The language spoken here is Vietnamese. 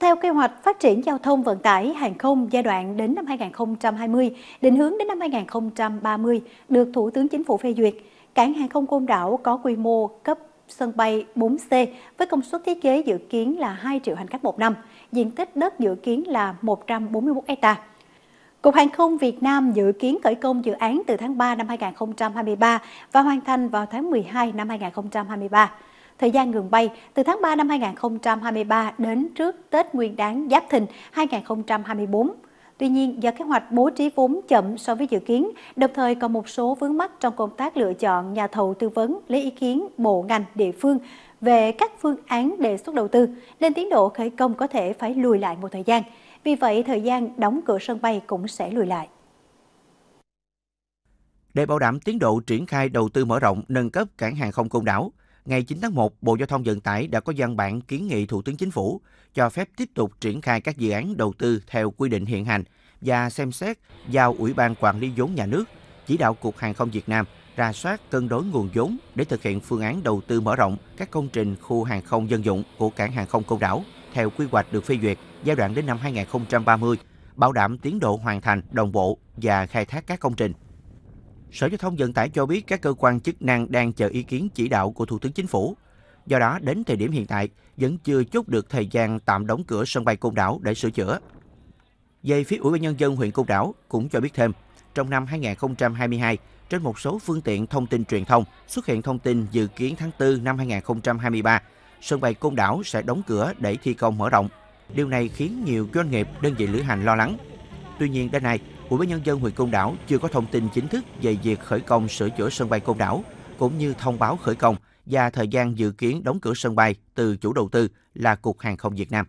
Theo kế hoạch phát triển giao thông vận tải hàng không giai đoạn đến năm 2020, định hướng đến năm 2030 được Thủ tướng Chính phủ phê duyệt, cảng hàng không Côn Đảo có quy mô cấp sân bay 4C với công suất thiết kế dự kiến là 2 triệu hành khách một năm, diện tích đất dự kiến là 141 hectare. Cục Hàng không Việt Nam dự kiến khởi công dự án từ tháng 3 năm 2023 và hoàn thành vào tháng 12 năm 2023 thời gian ngừng bay từ tháng 3 năm 2023 đến trước Tết Nguyên đán Giáp Thìn 2024. Tuy nhiên, do kế hoạch bố trí vốn chậm so với dự kiến, đồng thời còn một số vướng mắc trong công tác lựa chọn nhà thầu tư vấn lấy ý kiến bộ ngành địa phương về các phương án đề xuất đầu tư, nên tiến độ khởi công có thể phải lùi lại một thời gian. Vì vậy, thời gian đóng cửa sân bay cũng sẽ lùi lại. Để bảo đảm tiến độ triển khai đầu tư mở rộng, nâng cấp cảng hàng không Côn Đảo, ngày 9 tháng 1, Bộ Giao thông Vận tải đã có văn bản kiến nghị Thủ tướng Chính phủ cho phép tiếp tục triển khai các dự án đầu tư theo quy định hiện hành và xem xét giao Ủy ban Quản lý vốn nhà nước chỉ đạo Cục Hàng không Việt Nam ra soát cân đối nguồn vốn để thực hiện phương án đầu tư mở rộng các công trình khu hàng không dân dụng của cảng hàng không Côn Đảo theo quy hoạch được phê duyệt giai đoạn đến năm 2030, bảo đảm tiến độ hoàn thành đồng bộ và khai thác các công trình. Sở Giao thông Vận tải cho biết các cơ quan chức năng đang chờ ý kiến chỉ đạo của Thủ tướng Chính phủ. Do đó, đến thời điểm hiện tại, vẫn chưa chốt được thời gian tạm đóng cửa sân bay Côn Đảo để sửa chữa. Về phía Ủy ban Nhân dân huyện Côn Đảo cũng cho biết thêm, trong năm 2022, trên một số phương tiện thông tin truyền thông xuất hiện thông tin dự kiến tháng 4 năm 2023, sân bay Côn Đảo sẽ đóng cửa để thi công mở rộng. Điều này khiến nhiều doanh nghiệp, đơn vị lữ hành lo lắng. Tuy nhiên đến nay, Ủy ban nhân dân huyện Côn Đảo chưa có thông tin chính thức về việc khởi công sửa chữa sân bay Côn Đảo cũng như thông báo khởi công và thời gian dự kiến đóng cửa sân bay từ chủ đầu tư là Cục Hàng không Việt Nam.